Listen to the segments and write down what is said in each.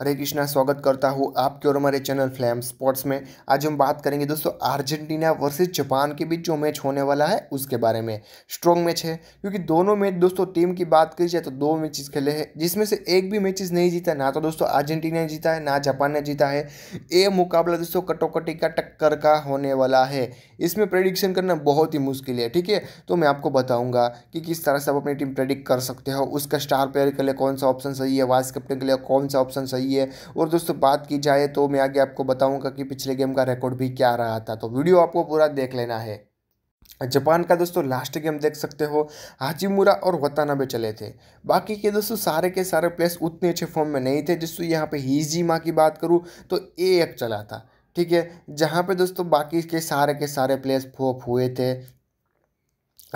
हरे कृष्णा स्वागत करता हूँ आपके और हमारे चैनल फ्लैम स्पोर्ट्स में आज हम बात करेंगे दोस्तों अर्जेंटीना वर्सेस जापान के बीच जो मैच होने वाला है उसके बारे में स्ट्रॉन्ग मैच है क्योंकि दोनों मैच दोस्तों टीम की बात की जाए तो दो मैचेस खेले हैं जिसमें से एक भी मैचेस नहीं जीता ना तो दोस्तों अर्जेंटीना ने जीता है ना जापान ने जीता है ये मुकाबला दोस्तों कटोकटी का टक्कर का होने वाला है इसमें प्रडिक्शन करना बहुत ही मुश्किल है ठीक है तो मैं आपको बताऊँगा कि किस तरह से आप अपनी टीम प्रेडिक्ट कर सकते हो उसका स्टार प्लेयर के लिए कौन सा ऑप्शन सही है वाइस कैप्टन के लिए कौन सा ऑप्शन सही है और दोस्तों बात की जाए तो मैं आगे आपको बताऊंगा कि पिछले गेम का रिकॉर्ड भी क्या रहा था तो वीडियो आपको पूरा देख लेना है जापान का दोस्तों लास्ट गेम देख सकते हो हाजीमुरा और वतानाबे चले थे बाकी के दोस्तों सारे के सारे प्लेस उतने अच्छे फॉर्म में नहीं थे जिससे यहाँ पे हीजीमा की बात करूँ तो ए एक चला था ठीक है जहाँ पे दोस्तों बाकी के सारे के सारे प्लेयर्स फोप हुए थे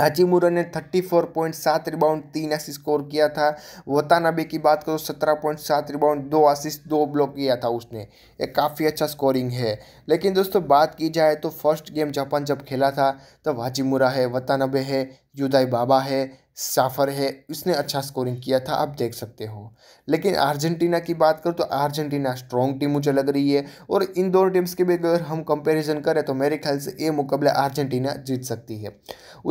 हाजीमुरा ने 34.7 रिबाउंड तीन एसिस स्कोर किया था वतानबे की बात करो 17.7 रिबाउंड दो असिस्ट दो ब्लॉक किया था उसने ये काफ़ी अच्छा स्कोरिंग है लेकिन दोस्तों बात की जाए तो फर्स्ट गेम जापान जब खेला था तब हाजीमुरा है वतानबे है युदाई बाबा है साफर है इसने अच्छा स्कोरिंग किया था आप देख सकते हो लेकिन अर्जेंटीना की बात करूँ तो अर्जेंटीना स्ट्रॉन्ग टीम मुझे लग रही है और इन दोनों टीम्स के भी अगर हम कंपैरिजन करें तो मेरे ख्याल से ये मुकाबला अर्जेंटीना जीत सकती है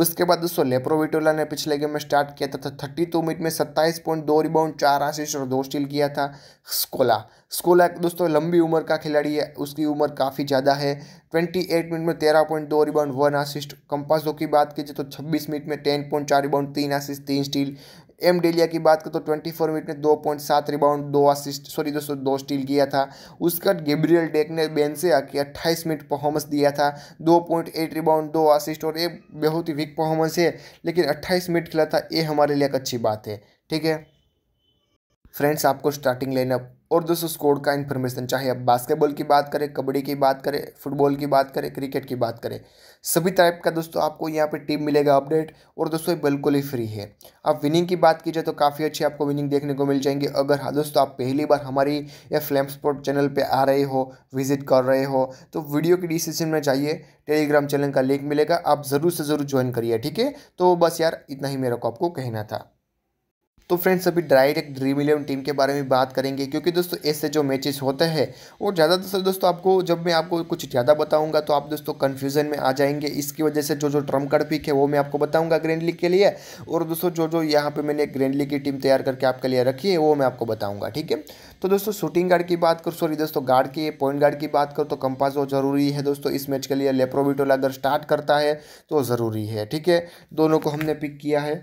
उसके बाद दोस्तों लेप्रोविटोला ने पिछले गेम में स्टार्ट किया था थर्टी टू मिनट में सत्ताईस पॉइंट दो रिबाउंड चार आशीष और दो स्टील किया था स्कोला स्कोला दोस्तों लंबी उम्र का खिलाड़ी है उसकी उम्र काफ़ी ज़्यादा है ट्वेंटी एट मिनट में तेरह पॉइंट दो रिबाउंड वन असिस्ट कंपासो की बात कीजिए तो छब्बीस मिनट में टेन पॉइंट चार रिबाउंड तीन असिस्ट तीन स्टील एम डेलिया की बात करें तो ट्वेंटी फोर मिनट में दो पॉइंट सात रिबाउंड दो असिस्ट सॉरी दोस्तों दो स्टील किया था उसका गेब्रियल डेक ने बेन से आके अट्ठाईस मिनट परफॉर्मेंस दिया था दो पॉइंट एट रिबाउंड दो असिस्ट और ये बहुत ही वीक परफॉर्मेंस है लेकिन अट्ठाईस मिनट खेला था ये हमारे लिए एक अच्छी बात है ठीक है फ्रेंड्स आपको स्टार्टिंग लाइनअप और दोस्तों स्कोर का इन्फॉर्मेशन चाहे आप बास्केटबॉल की बात करें कबड्डी की बात करें फुटबॉल की बात करें क्रिकेट की बात करें सभी टाइप का दोस्तों आपको यहाँ पे टीम मिलेगा अपडेट और दोस्तों ये बिल्कुल ही फ्री है आप विनिंग की बात की जाए तो काफ़ी अच्छी आपको विनिंग देखने को मिल जाएंगी अगर हाँ दोस्तों आप पहली बार हमारी या फ्लैम स्पोर्ट चैनल पर आ रहे हो विजिट कर रहे हो तो वीडियो की डिस्क्रिप्शन में जाइए टेलीग्राम चैनल का लिंक मिलेगा आप ज़रूर से ज़रूर ज्वाइन करिए ठीक है तो बस यार इतना ही मेरे को आपको कहना था तो फ्रेंड्स अभी डायरेक्ट ड्रीम इलेवन टीम के बारे में बात करेंगे क्योंकि दोस्तों ऐसे जो मैचेस होते हैं और ज़्यादा दोस्तों दोस्तों आपको जब मैं आपको कुछ ज़्यादा बताऊँगा तो आप दोस्तों कन्फ्यूजन में आ जाएंगे इसकी वजह से जो जो ट्रम कार्ड पिक है वो मैं आपको बताऊँगा ग्रैंड लीग के लिए और दोस्तों जो जो यहाँ पर मैंने ग्रैंड लीग की टीम तैयार करके आपके लिए रखी है वो मैं आपको बताऊँगा ठीक है तो दोस्तों शूटिंग गार्ड की बात करो सॉरी दोस्तों गार्ड की पॉइंट गार्ड की बात करो तो कंपासो जरूरी है दोस्तों इस मैच के लिए लेप्रोविटोला अगर स्टार्ट करता है तो ज़रूरी है ठीक है दोनों को हमने पिक किया है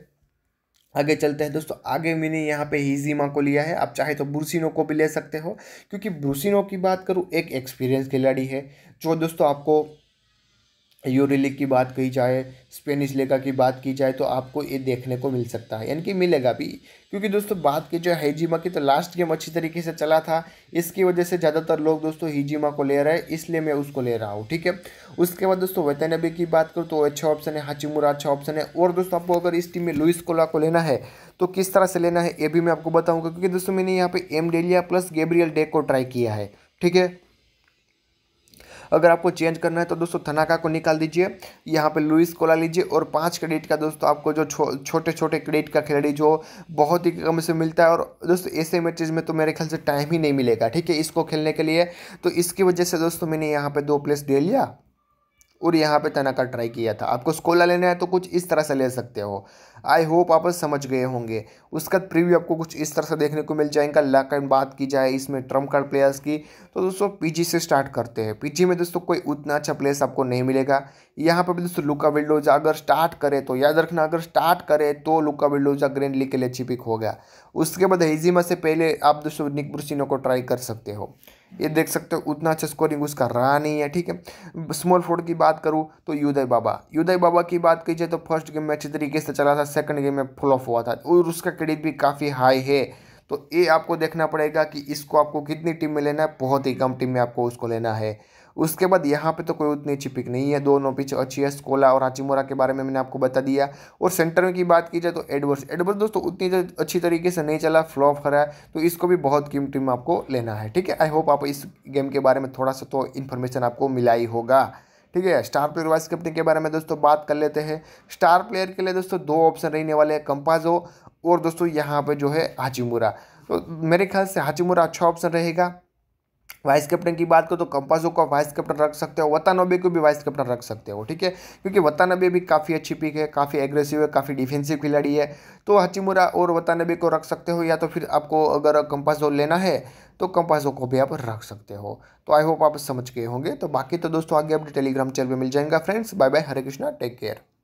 आगे चलते हैं दोस्तों आगे मैंने यहाँ पे हिजीमा को लिया है आप चाहे तो ब्रूसिनो को भी ले सकते हो क्योंकि ब्रूसिनो की बात करूँ एक एक्सपीरियंस खिलाड़ी है जो दोस्तों आपको यूरिलिक की बात की जाए स्पेनिश लेगा की बात की जाए तो आपको ये देखने को मिल सकता है यानी कि मिलेगा भी क्योंकि दोस्तों बात की जो है हिजिमा की तो लास्ट गेम अच्छी तरीके से चला था इसकी वजह से ज़्यादातर लोग दोस्तों हिजिमा को ले रहे हैं इसलिए मैं उसको ले रहा हूँ ठीक है उसके बाद दोस्तों वैतनबी की बात करूँ तो अच्छा ऑप्शन है हाचिमुरा अच्छा ऑप्शन है और दोस्तों आपको अगर इस टीम में लुइस कोला को लेना है तो किस तरह से लेना है ये भी मैं आपको बताऊँगा क्योंकि दोस्तों मैंने यहाँ पर M Delia plus Gabriel deck को ट्राई किया है ठीक है अगर आपको चेंज करना है तो दोस्तों थनाका को निकाल दीजिए यहाँ पर लुइस को ला लीजिए और पाँच क्रेडिट का दोस्तों आपको जो छो, छोटे छोटे क्रेडिट का खिलाड़ी जो बहुत ही कम से मिलता है और दोस्तों ऐसे मैचेज में तो मेरे ख्याल से टाइम ही नहीं मिलेगा ठीक है इसको खेलने के लिए तो इसकी वजह से दोस्तों मैंने यहाँ पर दो प्लेस दे लिया और यहाँ पे तना का ट्राई किया था आपको स्कोला लेना है तो कुछ इस तरह से ले सकते हो आई होप आप समझ गए होंगे उसका प्रीव्यू आपको कुछ इस तरह से देखने को मिल जाएगा लेकिन बात की जाए इसमें ट्रम्प कार्ड प्लेयर्स की तो दोस्तों पीजी से स्टार्ट करते हैं पीजी में दोस्तों कोई उतना अच्छा प्लेयर्स आपको नहीं मिलेगा यहाँ पर भी दोस्तों लुका विल्डोजा अगर स्टार्ट करे तो याद रखना अगर स्टार्ट करे तो लुका विल्डोजा ग्रैंड लीग के लिए अच्छी पिक हो गया उसके बाद हेजिमा से पहले आप दोस्तों निक ब्रुसिनो को ट्राई कर सकते हो ये देख सकते हो उतना अच्छा स्कोरिंग उसका रहा नहीं है ठीक है स्मॉल फोर्ड की बात करूँ तो युदय बाबा युदय बाबा की बात की जाए तो फर्स्ट गेम में अच्छे तरीके से चला था सेकंड गेम में फ्लॉप हुआ था और उसका क्रेडिट भी काफ़ी हाई है तो ये आपको देखना पड़ेगा कि इसको आपको कितनी टीम में लेना है बहुत ही कम टीम में आपको उसको लेना है उसके बाद यहाँ पे तो कोई उतनी अच्छी पिक नहीं है दोनों पिच अच्छी है स्कोला और हाचीमोरा के बारे में मैंने आपको बता दिया और सेंटर में की बात की जाए तो एडवर्स एडवर्स दोस्तों उतनी अच्छी तरीके से नहीं चला फ्लॉप खरा है तो इसको भी बहुत कीम टीम आपको लेना है ठीक है आई होप आप इस गेम के बारे में थोड़ा सा तो इन्फॉर्मेशन आपको मिला ही होगा ठीक है स्टार प्लेयर वाइस कैप्टन के बारे में दोस्तों बात कर लेते हैं स्टार प्लेयर के लिए दोस्तों दो ऑप्शन रहने वाले हैं कंपाजो और दोस्तों यहाँ पर जो है हाचीमूरा तो मेरे ख्याल से हाचीमुरा अच्छा ऑप्शन रहेगा वाइस कैप्टन की बात करो तो कंपासो को वाइस कैप्टन रख सकते हो वतानोबे को भी वाइस कैप्टन रख सकते हो ठीक है क्योंकि वतानबे भी काफ़ी अच्छी पिक है काफ़ी एग्रेसिव है काफ़ी डिफेंसिव खिलाड़ी है तो हचीमुरा और वतानबे को रख सकते हो या तो फिर आपको अगर कंपासो लेना है तो कंपासो को भी आप रख सकते हो तो आई होप आप समझ गए होंगे तो बाकी तो दोस्तों आगे अपने टेलीग्राम चैनल पर मिल जाएंगे friends bye bye Hare Krishna take care